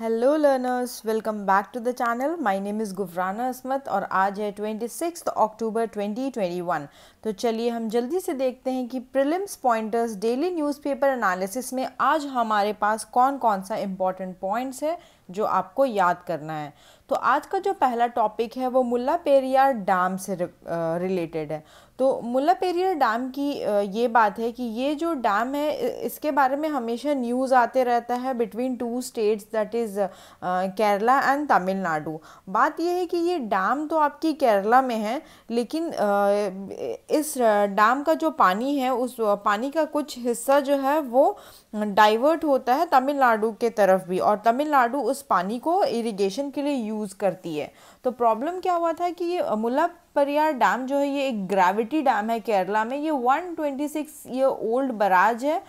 Hello learners welcome back to the channel my name is Gufrana Asmat और आज है twenty six October 2021 तो चलिए हम जल्दी से देखते हैं कि prelims pointers daily newspaper analysis में आज हमारे पास कौन कौन सा इम्पॉर्टेंट पॉइंट्स है जो आपको याद करना है तो आज का जो पहला टॉपिक है वो मुला पेरियार डैम से रिलेटेड है तो मुला पेरियर डैम की ये बात है कि ये जो डैम है इसके बारे में हमेशा न्यूज़ आते रहता है between two states that is Kerala and Tamil Nadu बात यह है कि ये डैम तो आपकी केरला में है लेकिन uh, इस डैम का जो पानी है उस पानी का कुछ हिस्सा जो है वो डाइवर्ट होता है तमिलनाडु के तरफ भी और तमिलनाडु उस पानी को इरिगेशन के लिए यूज़ करती है तो प्रॉब्लम क्या हुआ था कि ये परियार डैम जो है ये एक ग्रेविटी डैम है केरला में ये 126 ट्वेंटी ईयर ओल्ड बराज है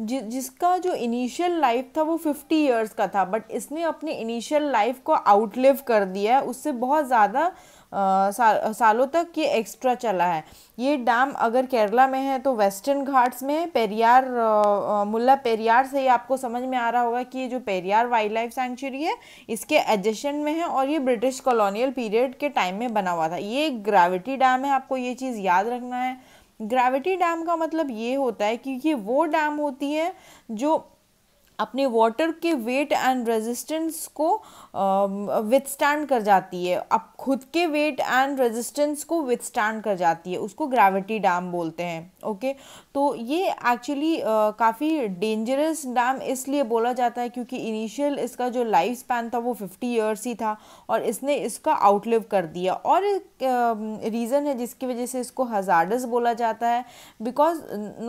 जि जिसका जो इनिशियल लाइफ था वो 50 इयर्स का था बट इसने अपनी इनिशियल लाइफ को आउटलिव कर दिया है उससे बहुत ज़्यादा साल, सालों तक ये एक्स्ट्रा चला है ये डैम अगर केरला में है तो वेस्टर्न घाट्स में पेरियार मुल्ला पेरियार से ही आपको समझ में आ रहा होगा कि ये जो पेरियार वाइल्ड लाइफ सेंचुरी है इसके एडजशन में है और ये ब्रिटिश कॉलोनियल पीरियड के टाइम में बना हुआ था ये ग्रेविटी डैम है आपको ये चीज़ याद रखना है ग्रेविटी डैम का मतलब ये होता है कि ये वो डैम होती है जो अपने वाटर के वेट एंड रेजिस्टेंस को विथ um, स्टैंड कर जाती है अब खुद के वेट एंड रेजिस्टेंस को विथ स्टैंड कर जाती है उसको ग्रेविटी डैम बोलते हैं ओके तो ये एक्चुअली काफ़ी डेंजरस डैम इसलिए बोला जाता है क्योंकि इनिशियल इसका जो लाइफ स्पैन था वो फिफ्टी ईयर्स ही था और इसने इसका आउटलिव कर दिया और एक रीज़न um, है जिसकी वजह से इसको हजार्डस बोला जाता है because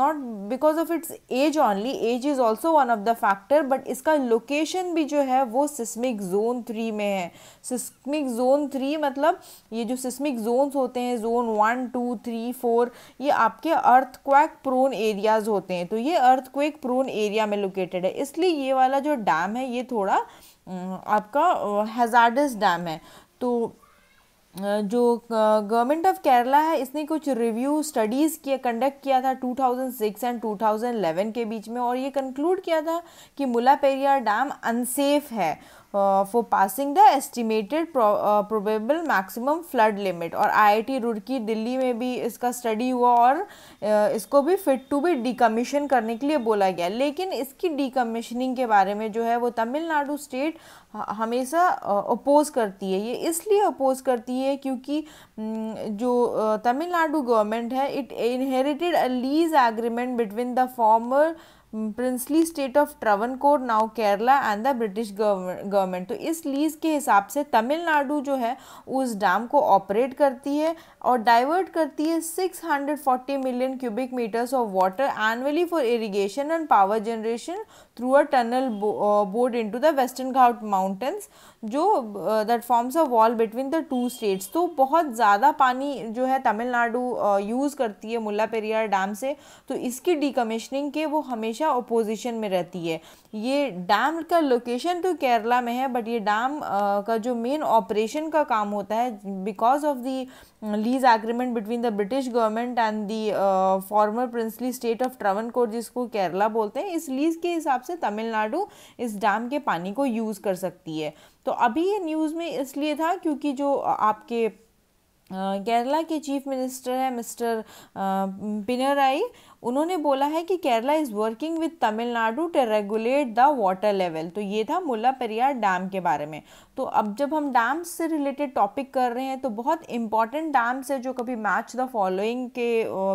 not because of its age only age is also one of the fact factor but इसका लोकेशन भी जो है वो सिस्मिक जोन थ्री में है सिस्मिक जोन थ्री मतलब ये जो सिस्मिक जोन्स होते हैं zone one two three four ये आपके अर्थक्वेक प्रोन एरियाज होते हैं तो ये अर्थक्वेक प्रोन एरिया में लोकेटेड है इसलिए ये वाला जो डैम है ये थोड़ा आपका हेजार्डस डैम है तो जो गवर्नमेंट ऑफ केरला है इसने कुछ रिव्यू स्टडीज़ किया कंडक्ट किया था 2006 एंड 2011 के बीच में और ये कंक्लूड किया था कि मुला पेरियार डैम अनसेफ है for passing the estimated probable maximum flood limit और I I T Roorkee Delhi में भी इसका स्टडी हुआ और uh, इसको भी फिट टू भी डिकमीशन करने के लिए बोला गया लेकिन इसकी डिकमीशनिंग के बारे में जो है वो तमिलनाडु स्टेट हमेशा अपोज uh, करती है ये इसलिए अपोज करती है क्योंकि mm, जो uh, तमिलनाडु गवर्नमेंट है it inherited a lease agreement between the former princely state of Travancore now Kerala and the British government तो इस लीज़ के हिसाब से तमिलनाडु जो है उस डैम को ऑपरेट करती है और डाइवर्ट करती है 640 million cubic metres of water annually for irrigation and power generation through a tunnel bo uh, to into the western Ghat mountains जो that forms a wall between the two states तो बहुत ज़्यादा पानी जो है Tamil Nadu use uh, करती है मुला पेरियार डैम से तो इसकी डिकमिशनिंग के वो हमेशा अपोजिशन में रहती है ये डैम का लोकेशन तो केरला में है बट ये डैम uh, का जो मेन ऑपरेशन का काम होता है because of the lease agreement between the British government and the former princely state of कोर जिसको केरला बोलते हैं इस लीज के हिसाब से तमिलनाडु इस डैम के पानी को यूज़ कर सकती है तो अभी ये न्यूज़ में इसलिए था क्योंकि जो uh, आपके केरला uh, के चीफ मिनिस्टर है मिस्टर पिनराई उन्होंने बोला है कि Kerala is working with Tamil Nadu to regulate the water level तो ये था मुला पेरियार डैम के बारे में तो अब जब हम डैम्स से रिलेटेड टॉपिक कर रहे हैं तो बहुत इंपॉर्टेंट डैम्स है जो कभी मैच द फॉलोइंग के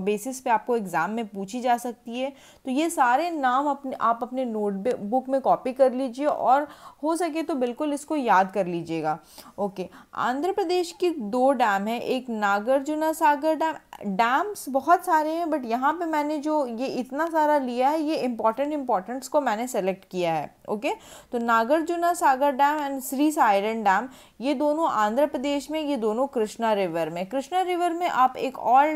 बेसिस पे आपको एग्ज़ाम में पूछी जा सकती है तो ये सारे नाम अपने आप अपने नोट बुक में कॉपी कर लीजिए और हो सके तो बिल्कुल इसको याद कर लीजिएगा ओके आंध्र प्रदेश की दो डैम है एक नागार्जुना सागर डैम डैम्स बहुत सारे हैं बट यहाँ पे मैंने जो ये इतना सारा लिया है ये इम्पॉर्टेंट इम्पॉर्टेंट्स को मैंने सेलेक्ट किया है ओके तो Nagarjuna Sagar dam and Srisailam dam ये दोनों आंध्र प्रदेश में ये दोनों कृष्णा रिवर में कृष्णा रिवर में आप एक और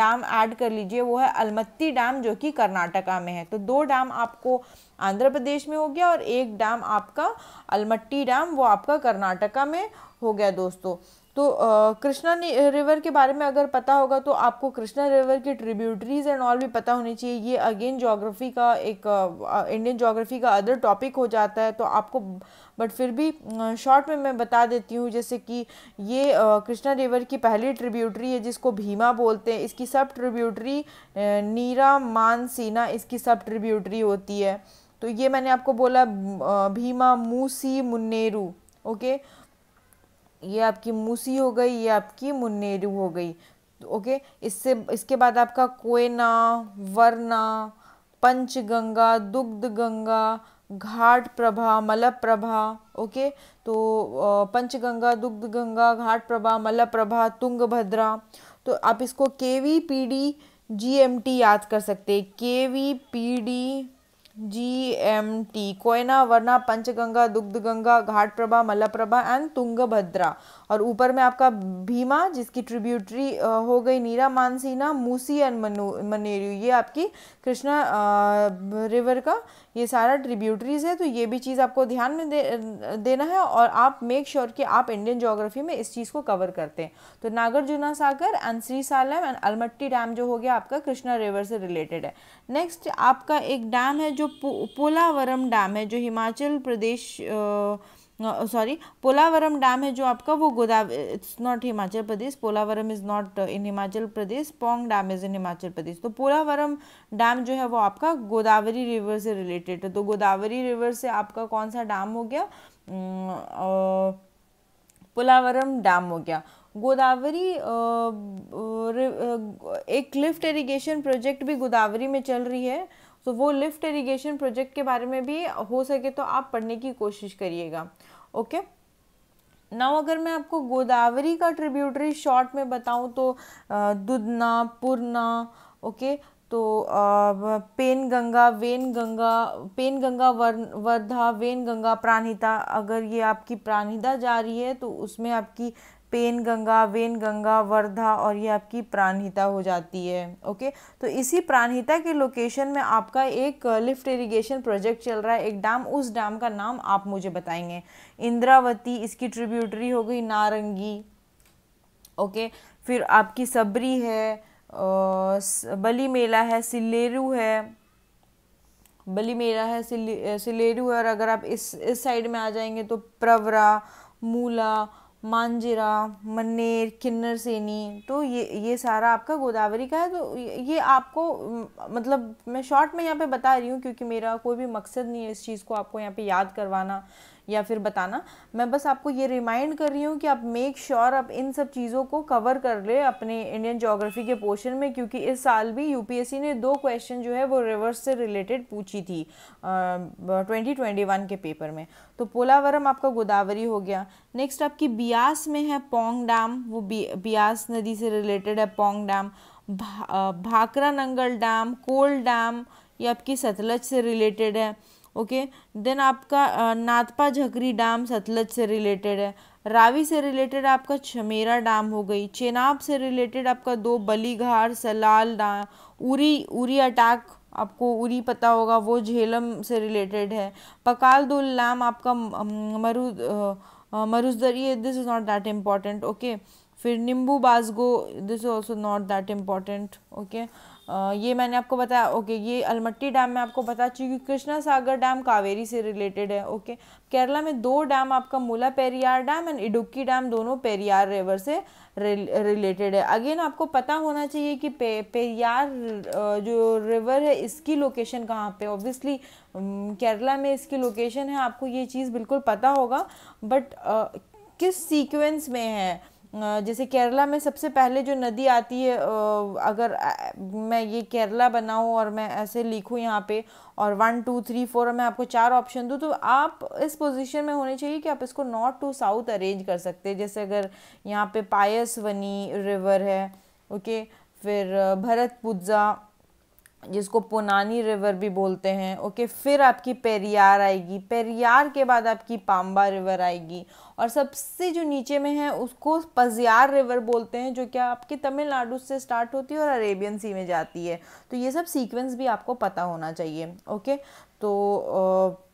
डैम ऐड कर लीजिए वो है अलमत्ती डैम जो कि कर्नाटका में है तो दो डैम आपको आंध्र प्रदेश में हो गया और एक डैम आपका अलमट्टी डैम वो आपका कर्नाटका में हो गया दोस्तों तो कृष्णा रिवर के बारे में अगर पता होगा तो आपको कृष्णा रिवर की ट्रिब्यूटरीज एंड ऑल भी पता होनी चाहिए ये अगेन जोग्राफी का एक इंडियन जोग्राफी का अदर टॉपिक हो जाता है तो आपको बट फिर भी शॉर्ट में मैं बता देती हूँ जैसे कि ये कृष्णा रिवर की पहली ट्रिब्यूटरी है जिसको भीमा बोलते हैं इसकी सब ट्रिब्यूटरी नीरा मानसीना इसकी सब ट्रिब्यूटरी होती है तो ये मैंने आपको बोला भीमा मूसी मुन्नेरू ओके okay? ये आपकी मूसी हो गई ये आपकी मुन्नेरू हो गई ओके इससे इसके बाद आपका Koyna Warna Panchganga Dudhganga Ghataprabha Malaprabha okay तो पंचगंगा दुग्ध गंगा घाट प्रभा मलप प्रभा तुंगभद्रा तो आप इसको K V P D G M T याद कर सकते K V P D G M T Koyna Warna Panchganga Dudhganga Ghataprabha Malaprabha and Tungabhadra और ऊपर में आपका भीमा जिसकी ट्रिब्यूटरी हो गई नीरा मानसीना मूसी एंड मनु मनेरू ये आपकी कृष्णा रिवर का ये सारा ट्रिब्यूटरीज़ है तो ये भी चीज़ आपको ध्यान में दे, देना है और आप मेक श्योर sure कि आप इंडियन जोग्राफी में इस चीज़ को कवर करते हैं तो नागार्जुना सागर अंसरी सालम एंड अलमट्टी डैम जो हो गया आपका कृष्णा रिवर से रिलेटेड है नेक्स्ट आपका एक डैम है जो पो, पोलावरम डैम है जो हिमाचल प्रदेश आ, सॉरी पोलावरम डैम है जो आपका वो Godavari it's not Himachal Pradesh Polavaram is not in Himachal Pradesh Pong dam is in Himachal Pradesh तो पोलावरम डैम जो है वो आपका गोदावरी रिवर से रिलेटेड है तो गोदावरी रिवर से आपका कौन सा डैम हो गया पोलावरम डैम हो गया गोदावरी एक लिफ्ट इरिगेशन प्रोजेक्ट भी गोदावरी में चल रही है तो वो लिफ्ट इरिगेशन प्रोजेक्ट के बारे में भी हो सके तो आप पढ़ने की कोशिश करिएगा ओके नाउ अगर मैं आपको गोदावरी का ट्रिब्यूटरी शॉर्ट में बताऊं तो दुधना पुरना ओके तो Penganga Wainganga Penganga वर वर्धा वेन गंगा प्राणिता अगर ये आपकी प्राणिता जा रही है तो उसमें आपकी पेन गंगा वेन गंगा वर्धा और ये आपकी प्राणहिता हो जाती है ओके तो इसी प्राणहिता के लोकेशन में आपका एक लिफ्ट इरिगेशन प्रोजेक्ट चल रहा है एक डैम उस डैम का नाम आप मुझे बताएंगे इंद्रावती इसकी ट्रिब्यूटरी हो गई नारंगी ओके फिर आपकी सबरी है बली मेला है सिलेरू है बली मेला है सिले, सिलेरू है और अगर आप इस इस साइड में आ जाएंगे तो प्रवरा मूला मांजिरा मन्नेर किन्नर सेनी तो ये ये सारा आपका गोदावरी का है तो ये आपको मतलब मैं शॉर्ट में यहाँ पे बता रही हूँ क्योंकि मेरा कोई भी मकसद नहीं है इस चीज़ को आपको यहाँ पे याद करवाना या फिर बताना मैं बस आपको ये रिमाइंड कर रही हूँ कि आप मेक श्योर sure आप इन सब चीज़ों को कवर कर ले अपने इंडियन जोग्राफी के पोर्शन में क्योंकि इस साल भी यू ने दो क्वेश्चन जो है वो रिवर्स से रिलेटेड पूछी थी ट्वेंटी ट्वेंटी वन के पेपर में तो पोलावरम आपका गोदावरी हो गया नेक्स्ट आपकी बियास में है पोंग डैम वो बियास नदी से रिलेटेड है पोंग डैम भा, भाकरा नंगल डैम कोल डैम ये आपकी सतलज से रिलेटेड है ओके देन आपका नाथपा झकरी डैम सतलज से रिलेटेड है रावी से रिलेटेड आपका छमेरा डैम हो गई चेनाब से रिलेटेड आपका दो बलीघार सलाल डैम उरी उरी अटैक आपको उरी पता होगा वो झेलम से रिलेटेड है पकाल दो लैम आपका मरु मरुजदरी this is not that important okay फिर Nimoo Bazgo this is also not that important okay ये मैंने आपको बताया ओके ये अलमट्टी डैम मैं आपको बता चुकी कृष्णा सागर डैम कावेरी से रिलेटेड है ओके केरला में दो डैम आपका Mullaperiyar dam and Idukki dam दोनों पेरियार रिवर से रिलेटेड है अगेन आपको पता होना चाहिए कि पे पेरियार जो रिवर है इसकी लोकेशन कहाँ पे ऑब्वियसली केरला में इसकी लोकेशन है आपको ये चीज़ बिल्कुल पता होगा बट किस सीक्वेंस में है जैसे केरला में सबसे पहले जो नदी आती है अगर मैं ये केरला बनाऊँ और मैं ऐसे लिखूँ यहाँ पे और वन टू थ्री फोर और मैं आपको चार ऑप्शन दूँ तो आप इस पोजीशन में होने चाहिए कि आप इसको नॉर्थ टू साउथ अरेंज कर सकते हैं जैसे अगर यहाँ पे पायस वनी रिवर है ओके फिर भरत पुज्जा जिसको पुनानी रिवर भी बोलते हैं ओके फिर आपकी पेरियार आएगी पेरियार के बाद आपकी पाम्बा रिवर आएगी और सबसे जो नीचे में है उसको पजियार रिवर बोलते हैं जो क्या आपके तमिलनाडु से स्टार्ट होती है और अरेबियन सी में जाती है तो ये सब सीक्वेंस भी आपको पता होना चाहिए ओके तो आ,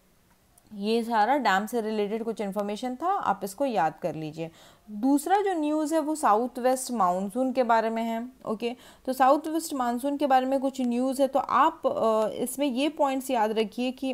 ये सारा डैम से रिलेटेड कुछ इन्फॉर्मेशन था आप इसको याद कर लीजिए दूसरा जो न्यूज़ है वो साउथ वेस्ट मानसून के बारे में है ओके तो साउथ वेस्ट मानसून के बारे में कुछ न्यूज़ है तो आप इसमें ये पॉइंट्स याद रखिए कि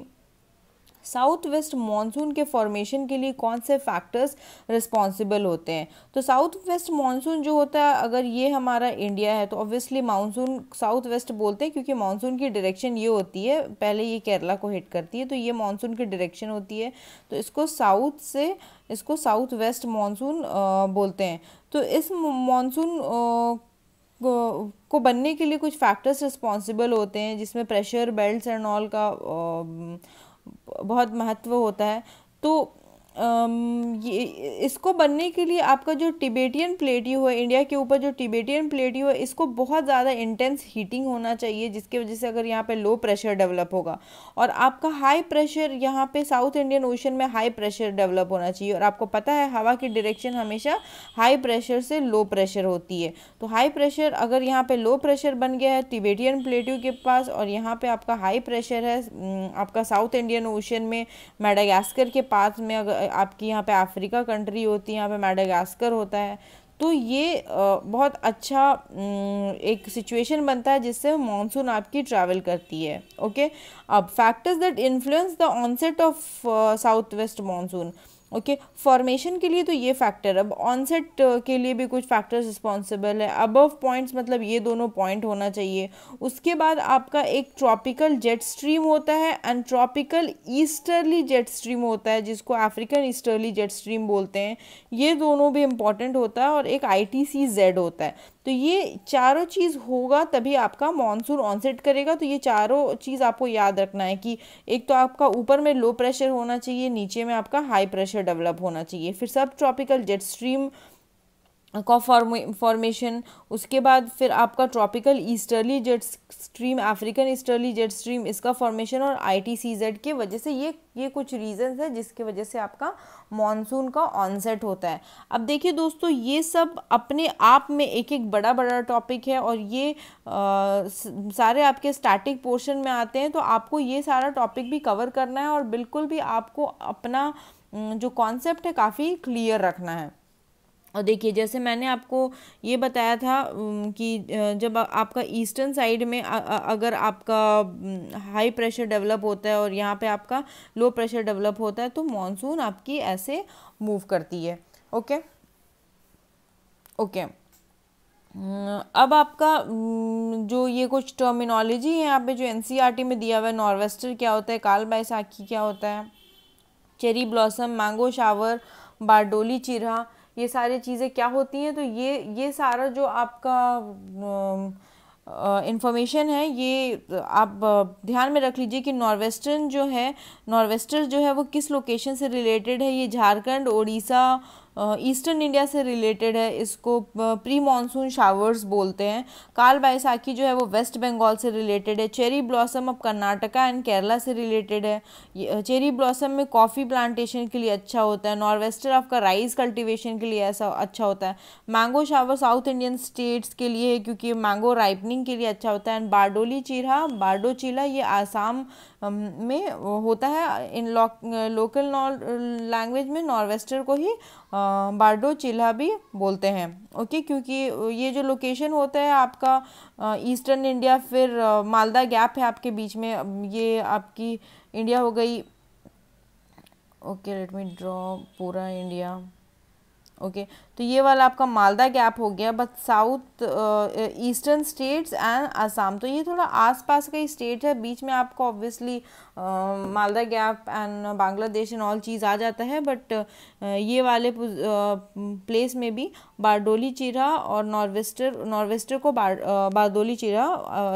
साउथ वेस्ट मानसून के फॉर्मेशन के लिए कौन से फैक्टर्स रिस्पॉन्सिबल होते हैं तो साउथ वेस्ट मानसून जो होता है अगर ये हमारा इंडिया है तो ऑब्वियसली मानसून साउथ वेस्ट बोलते हैं क्योंकि मानसून की डायरेक्शन ये होती है पहले ये केरला को हिट करती है तो ये मानसून की डायरेक्शन होती है तो इसको साउथ से इसको साउथ वेस्ट मानसून बोलते हैं तो इस मानसून को बनने के लिए कुछ फैक्टर्स रिस्पॉन्सिबल होते हैं जिसमें प्रेशर बेल्ट एंड ऑल का आ, बहुत महत्व होता है तो ये इसको बनने के लिए आपका जो टिबेटियन प्लेट्यू है इंडिया के ऊपर जो टिबेटियन प्लेट्यू है इसको बहुत ज़्यादा इंटेंस हीटिंग होना चाहिए जिसकी वजह से अगर यहाँ पे लो प्रेशर डेवलप होगा और आपका हाई प्रेशर यहाँ पे साउथ इंडियन ओशन में हाई प्रेशर डेवलप होना चाहिए और आपको पता है हवा की डायरेक्शन हमेशा हाई प्रेशर से लो प्रेशर होती है तो हाई प्रेशर अगर यहाँ पर लो प्रेशर बन गया है टिबेटियन प्लेट्यू के पास और यहाँ पर आपका हाई प्रेशर है आपका साउथ इंडियन ओशन में मेडागास्कर के पास में अगर आपकी यहाँ पे अफ्रीका कंट्री होती है यहाँ पे मैडागास्कर होता है तो ये बहुत अच्छा एक सिचुएशन बनता है जिससे मानसून आपकी ट्रैवल करती है ओके अब factors that influence the onset of south west monsoon okay formation के लिए तो ये फैक्टर अब ऑनसेट uh, के लिए भी कुछ फैक्टर्स रिस्पॉन्सिबल है अबव पॉइंट्स मतलब ये दोनों पॉइंट होना चाहिए उसके बाद आपका एक ट्रॉपिकल जेट स्ट्रीम होता है and tropical easterly jet stream होता है जिसको अफ्रीकन ईस्टर्ली जेट स्ट्रीम बोलते हैं ये दोनों भी इम्पॉर्टेंट होता है और एक आई टी सी जेड होता है तो ये चारों चीज़ होगा तभी आपका मानसून ऑनसेट करेगा तो ये चारों चीज़ आपको याद रखना है कि एक तो आपका ऊपर में लो प्रेशर होना चाहिए नीचे में आपका हाई प्रेशर डेवलप होना चाहिए फिर सब ट्रॉपिकल जेट स्ट्रीम का फॉर्मेशन उसके बाद फिर आपका tropical easterly jet stream African easterly jet stream इसका फॉर्मेशन और आई टी सी जेड के वजह से ये ये कुछ रीजंस है जिसके वजह से आपका मॉनसून का ऑनसेट होता है अब देखिए दोस्तों ये सब अपने आप में एक एक बड़ा बड़ा टॉपिक है और ये आ, सारे आपके स्टैटिक पोर्शन में आते हैं तो आपको ये सारा टॉपिक भी कवर करना है और बिल्कुल भी आपको अपना जो कॉन्सेप्ट है काफ़ी क्लियर रखना है और देखिए जैसे मैंने आपको ये बताया था कि जब आपका ईस्टर्न साइड में अगर आपका हाई प्रेशर डेवलप होता है और यहाँ पे आपका लो प्रेशर डेवलप होता है तो मॉनसून आपकी ऐसे मूव करती है ओके ओके अब आपका जो ये कुछ टर्मिनोलॉजी है यहाँ पे जो एनसीईआरटी e में दिया हुआ है नॉर्वेस्टर क्या होता है काल बैसाखी क्या होता है cherry blossom mango shower Bardoli Chheerha ये सारी चीज़ें क्या होती हैं तो ये ये सारा जो आपका इंफॉर्मेशन है ये आप ध्यान में रख लीजिए कि नॉर्वेस्टर्न जो है नॉर्वेस्टर जो है वो किस लोकेशन से रिलेटेड है ये झारखंड उड़ीसा ईस्टर्न इंडिया से रिलेटेड है इसको प्री मानसून शावर्स बोलते हैं काल बैसाखी जो है वो वेस्ट बंगाल से रिलेटेड है चेरी ब्लॉसम अब कर्नाटका एंड केरला से रिलेटेड है चेरी ब्लॉसम में कॉफ़ी प्लांटेशन के लिए अच्छा होता है नॉर्थ वेस्टर्न आपका राइस कल्टिवेशन के लिए ऐसा अच्छा होता है mango shower south Indian states के लिए है क्योंकि मैंगो राइपनिंग के लिए अच्छा होता है एंड बारडोली चीरा बारडो चीला ये आसाम में होता है इन लोकल लैंग्वेज में नॉर्वेस्टर को ही बारडो चिल्हा भी बोलते हैं ओके क्योंकि ये जो लोकेशन होता है आपका ईस्टर्न इंडिया फिर मालदा गैप है आपके बीच में ये आपकी इंडिया हो गई ओके लेट मी ड्रॉ पूरा इंडिया ओके okay, तो ये वाला आपका मालदा गैप हो गया but south eastern states and Assam तो ये थोड़ा आसपास का ही स्टेट है बीच में आपको obviously Malda gap and Bangladesh and all चीज़ आ जाता है बट ये वाले प्लेस में भी बारडोली चीरा और नॉर्वेस्टर नॉर्वेस्टर को बार बारडोली चीरा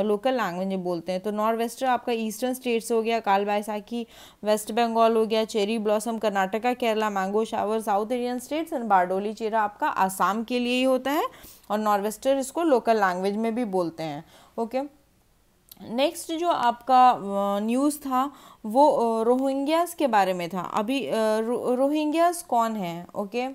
लोकल लैंग्वेज में बोलते हैं तो नॉर्वेस्टर आपका ईस्टर्न स्टेट्स हो गया काल बैसाखी वेस्ट बंगाल हो गया cherry blossom Karnataka Kerala mango shower south Indian states and Bardoli Chheerha आपका आसाम के लिए ही होता है और नॉर्वेस्टर इसको लोकल लैंग्वेज में भी बोलते हैं ओके okay? नेक्स्ट जो आपका न्यूज़ था वो रोहिंग्यास के बारे में था अभी रो, रोहिंग्यास कौन है ओके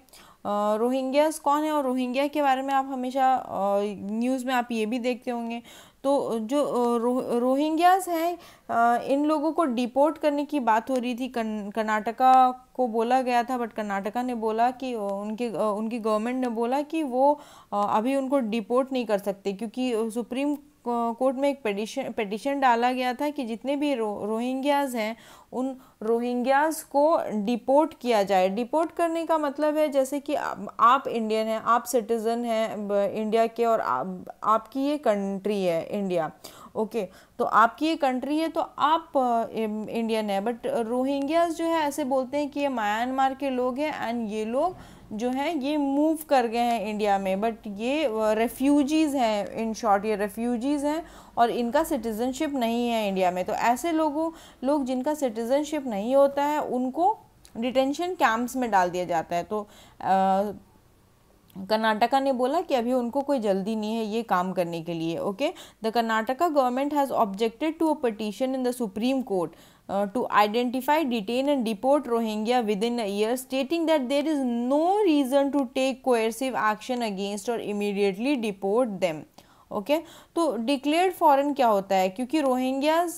रोहिंग्यास कौन है और रोहिंग्या के बारे में आप हमेशा न्यूज़ में आप ये भी देखते होंगे तो जो रो, रोहिंग्यास हैं इन लोगों को डिपोर्ट करने की बात हो रही थी कर्नाटका को बोला गया था बट कर्नाटका ने बोला कि उनके उनकी गवर्नमेंट ने बोला कि वो अभी उनको डिपोर्ट नहीं कर सकते क्योंकि सुप्रीम कोर्ट में एक पटिशन पटिशन डाला गया था कि जितने भी रो रोहिंग्याज हैं उन रोहिंग्याज को डिपोर्ट किया जाए डिपोर्ट करने का मतलब है जैसे कि आप इंडियन हैं आप सिटीज़न हैं इंडिया के और आप, आपकी ये कंट्री है इंडिया ओके okay, तो आपकी ये कंट्री है तो आप इंडियन है बट रोहिंग्याज जो है ऐसे बोलते हैं कि ये म्यांमार के लोग हैं एंड ये लोग जो है ये मूव कर गए हैं इंडिया में बट ये रेफ्यूजीज़ uh, हैं इन शॉर्ट ये रेफ्यूजीज़ हैं और इनका सिटीज़नशिप नहीं है इंडिया में तो ऐसे लोगों लोग जिनका सिटीज़नशिप नहीं होता है उनको डिटेंशन कैंप्स में डाल दिया जाता है तो uh, कर्नाटका ने बोला कि अभी उनको कोई जल्दी नहीं है ये काम करने के लिए okay the Karnataka government has objected to a petition in the Supreme Court Uh, to identify, detain and deport Rohingya within a year stating that there is no reason to take coercive action against or immediately deport them. Okay तो declared foreign क्या होता है क्योंकि Rohingyas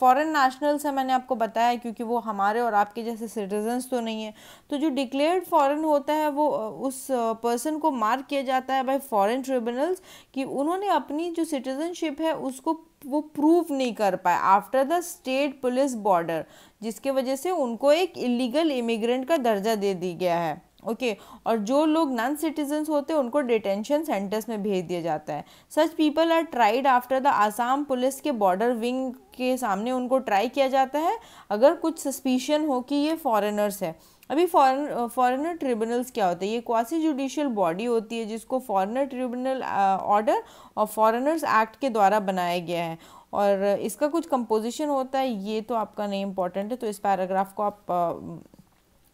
foreign nationals है मैंने आपको बताया क्योंकि वो हमारे और आपके जैसे सिटीजन्स तो नहीं है तो जो डिक्लेयर्ड फॉरेन होता है वो उस पर्सन को मार्क किया जाता है बाय फॉरेन ट्रिब्यूनल्स कि उन्होंने अपनी जो सिटीजनशिप है उसको वो प्रूव नहीं कर पाए after the state police border जिसके वजह से उनको एक इलीगल इमिग्रेंट का दर्जा दे दिया गया है ओके okay, और जो लोग नॉन सिटीजन्स होते हैं उनको डिटेंशन सेंटर्स में भेज दिया जाता है such people are tried after the Assam police के बॉर्डर विंग के सामने उनको ट्राई किया जाता है अगर कुछ सस्पिशन हो कि ये फॉरेनर्स है अभी फॉरन फॉरेनर ट्रिब्यूनल्स क्या होते हैं ये क्वासी जुडिशियल बॉडी होती है जिसको फॉरनर ट्रिब्यूनल ऑर्डर और फॉरनर्स एक्ट के द्वारा बनाया गया है और इसका कुछ कंपोजिशन होता है ये तो आपका नहीं इम्पॉर्टेंट है तो इस पैराग्राफ को आप uh,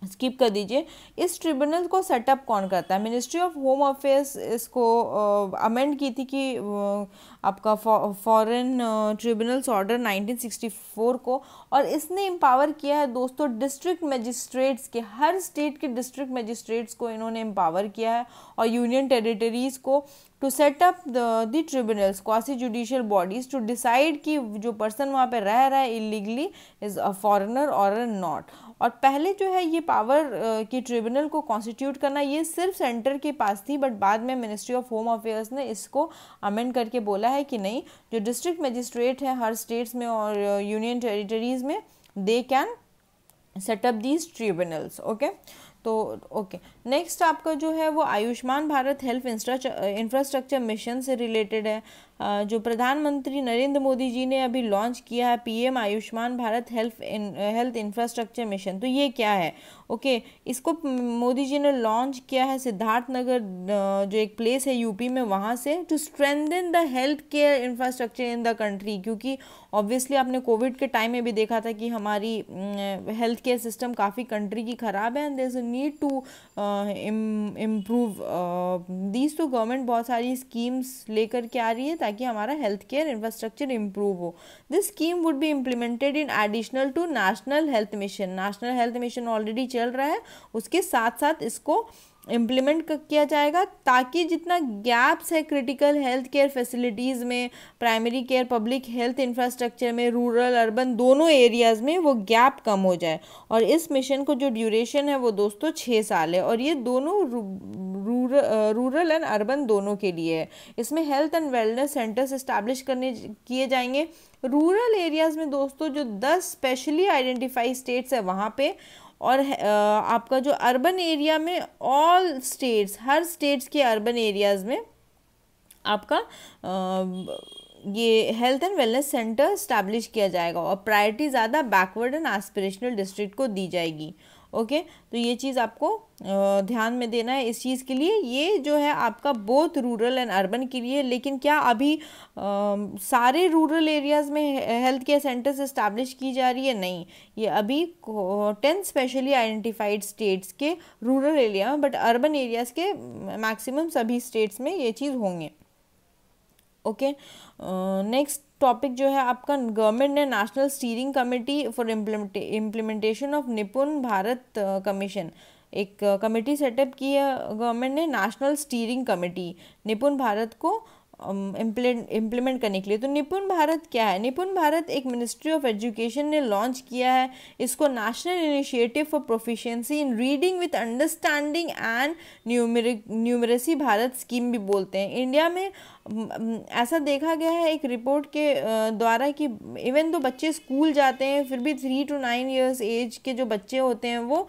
स्किप कर दीजिए इस ट्रिब्यूनल को सेटअप कौन करता है मिनिस्ट्री ऑफ होम अफेयर्स इसको अमेंड की थी कि आपका फॉरेन ट्रिब्यूनल्स ऑर्डर 1964 को और इसने एम्पावर किया है दोस्तों डिस्ट्रिक्ट मजिस्ट्रेट्स के हर स्टेट के डिस्ट्रिक्ट मजिस्ट्रेट्स को इन्होंने एम्पावर किया है और यूनियन टेरिटरीज़ को to set up the tribunals quasi judicial bodies to decide कि जो पर्सन वहाँ पर रह रहा है इलीगली इज़ अ फॉरनर और नॉट और पहले जो है ये पावर की ट्रिब्यूनल को कॉन्स्टिट्यूट करना ये सिर्फ सेंटर के पास थी बट बाद में मिनिस्ट्री ऑफ होम अफेयर्स ने इसको अमेंड करके बोला है कि नहीं जो डिस्ट्रिक्ट मजिस्ट्रेट हैं हर स्टेट्स में और यूनियन टेरिटरीज में they can set up these tribunals okay तो ओके नेक्स्ट आपका जो है वो Ayushman Bharat health infrastructure mission से रिलेटेड है जो प्रधानमंत्री नरेंद्र मोदी जी ने अभी लॉन्च किया है पीएम आयुष्मान भारत हेल्थ इन, हेल्थ इंफ्रास्ट्रक्चर मिशन तो ये क्या है ओके इसको मोदी जी ने लॉन्च किया है सिद्धार्थ नगर जो एक प्लेस है यूपी में वहाँ से to strengthen the health care infrastructure in the country क्योंकि ऑब्वियसली आपने कोविड के टाइम में भी देखा था कि हमारी हेल्थ केयर सिस्टम काफ़ी कंट्री की ख़राब है and there is a need to improve these तो गवर्नमेंट बहुत सारी स्कीम्स लेकर के आ रही है ताकि हमारा हेल्थ केयर इंफ्रास्ट्रक्चर इम्प्रूव हो this scheme would be implemented in additional to national health mission national health mission already चल रहा है उसके साथ साथ इसको इम्प्लीमेंट किया जाएगा ताकि जितना गैप्स है क्रिटिकल हेल्थ केयर फैसिलिटीज़ में primary care public health infrastructure में रूरल अर्बन दोनों एरियाज़ में वो गैप कम हो जाए और इस मिशन को जो ड्यूरेशन है वो दोस्तों छः साल है और ये दोनों रूरल एंड अर्बन दोनों के लिए है इसमें health and wellness centres establish करने किए जाएंगे रूरल एरियाज़ में दोस्तों जो दस स्पेशली आइडेंटिफाई स्टेट्स है वहाँ पर और आपका जो अर्बन एरिया में ऑल स्टेट्स हर स्टेट्स के अर्बन एरियाज़ में आपका ये health and wellness centre establish किया जाएगा और प्रायोरिटी ज़्यादा बैकवर्ड एंड एस्पिरेशनल डिस्ट्रिक्ट को दी जाएगी ओके तो ये चीज़ आपको ध्यान में देना है इस चीज़ के लिए ये जो है आपका बोथ रूरल एंड अर्बन के लिए लेकिन क्या अभी आ, सारे रूरल एरियाज़ में हेल्थ केयर सेंटर्स इस्टेब्लिश की जा रही है नहीं ये अभी टेन स्पेशली आइडेंटिफाइड स्टेट्स के रूरल एरिया में बट अर्बन एरियाज़ के मैक्सिमम सभी स्टेट्स में ये चीज़ होंगे ओके नेक्स्ट टॉपिक जो है आपका गवर्नमेंट ने national steering committee for implementation of Nipun Bharat commission एक कमेटी uh, सेटअप की है गवर्नमेंट ने नेशनल स्टीयरिंग कमेटी निपुण भारत को इम्प्लीमेंट um, करने के लिए तो निपुण भारत क्या है निपुण भारत एक मिनिस्ट्री ऑफ एजुकेशन ने लॉन्च किया है इसको national initiative for proficiency in reading with understanding and numeracy Bharat scheme भी बोलते हैं इंडिया में ऐसा देखा गया है एक रिपोर्ट के द्वारा कि इवन तो बच्चे स्कूल जाते हैं फिर भी three to nine years age के जो बच्चे होते हैं वो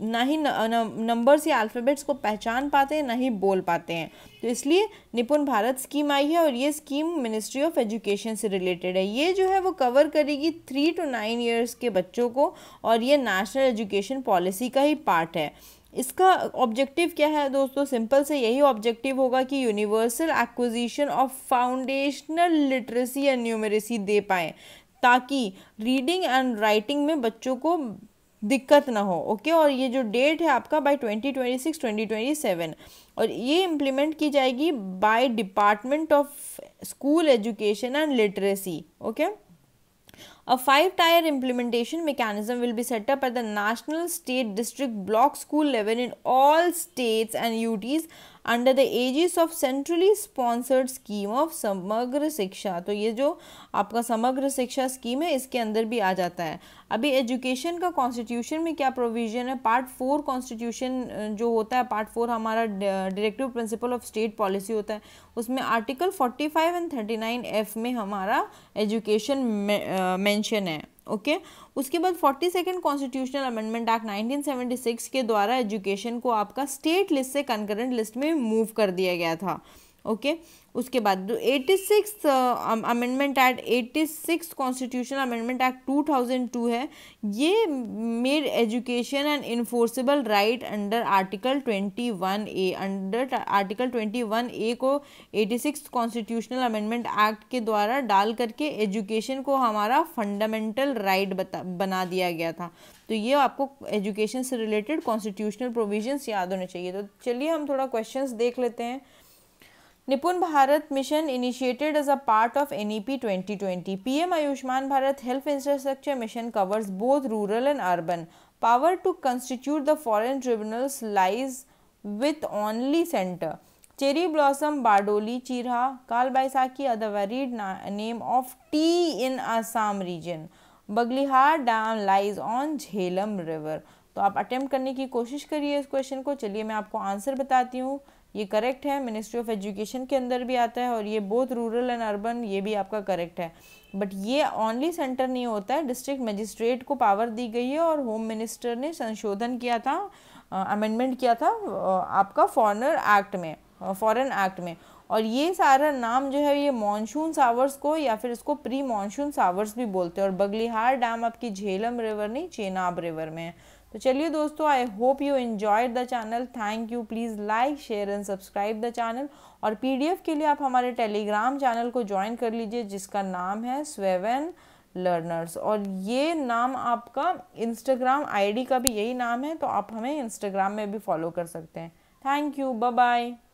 ना ही नंबर्स या अल्फ़ाबेट्स को पहचान पाते हैं ना ही बोल पाते हैं तो इसलिए निपुण भारत स्कीम आई है और ये स्कीम मिनिस्ट्री ऑफ एजुकेशन से रिलेटेड है ये जो है वो कवर करेगी थ्री टू नाइन ईयर्स के बच्चों को और ये नेशनल एजुकेशन पॉलिसी का ही पार्ट है इसका ऑब्जेक्टिव क्या है दोस्तों सिंपल से यही ऑब्जेक्टिव होगा कि universal acquisition of foundational literacy and numeracy दे पाएँ ताकि रीडिंग एंड राइटिंग में बच्चों को दिक्कत ना हो ओके और ये जो डेट है आपका बाय 2026 2027 और ये इम्प्लीमेंट की जाएगी by department of school education and literacy okay A five-tier implementation mechanism will be set up at the national, state, district, block school level in all states and UTs under the aegis of centrally sponsored scheme of Samagra Shiksha तो ये जो आपका समग्र शिक्षा scheme है इसके अंदर भी आ जाता है अभी एजुकेशन का कॉन्स्टिट्यूशन में क्या प्रोविजन है पार्ट फोर कॉन्स्टिट्यूशन जो होता है पार्ट फोर हमारा directive principle of state policy होता है उसमें article forty five and thirty nine F में हमारा एजुकेशन मेंशन है ओके उसके बाद forty second constitutional amendment act 1976 के द्वारा एजुकेशन को आपका स्टेट लिस्ट से कंकरेंट लिस्ट में मूव कर दिया गया था ओके okay? उसके बाद eighty six amendment act eighty six constitution amendment act two thousand two है ये made education and enforceable right under article twenty one A under article twenty one A को eighty six constitutional amendment act के द्वारा डाल करके education को हमारा fundamental right बता बना दिया गया था तो ये आपको एजुकेशन से रिलेटेड कॉन्स्टिट्यूशनल प्रोविजन याद होने चाहिए तो चलिए हम थोड़ा क्वेश्चन देख लेते हैं Nipun Bharat mission initiated as a part of N E P twenty twenty P M Ayushman Bharat health infrastructure mission covers both rural and urban power to constitute the foreign tribunals lies with only centre cherry blossom Bardoli Chheerha Kal Baisakhi a the name of tea in Assam region Baglihar dam lies on Jhelum river तो आप attempt करने की कोशिश करिए इस question को चलिए मैं आपको आंसर बताती हूँ ये करेक्ट है मिनिस्ट्री ऑफ एजुकेशन के अंदर भी आता है और ये बोथ रूरल एंड अर्बन ये भी आपका करेक्ट है बट ये ओनली सेंटर नहीं होता है डिस्ट्रिक्ट मजिस्ट्रेट को पावर दी गई है और होम मिनिस्टर ने संशोधन किया था अमेंडमेंट किया था आपका फॉरनर एक्ट में फॉरेन एक्ट में और ये सारा नाम जो है ये मानसून सावर्स को या फिर इसको प्री मानसून सावर्स भी बोलते हैं और बगलिहार डैम आपकी झेलम रिवर नहीं चेनाब रिवर में है तो चलिए दोस्तों I hope you enjoyed the channel thank you please like share and subscribe the channel और पीडीएफ के लिए आप हमारे टेलीग्राम चैनल को ज्वाइन कर लीजिए जिसका नाम है स्वेवन लर्नर्स और ये नाम आपका इंस्टाग्राम आईडी का भी यही नाम है तो आप हमें इंस्टाग्राम में भी फॉलो कर सकते हैं थैंक यू बाय बाय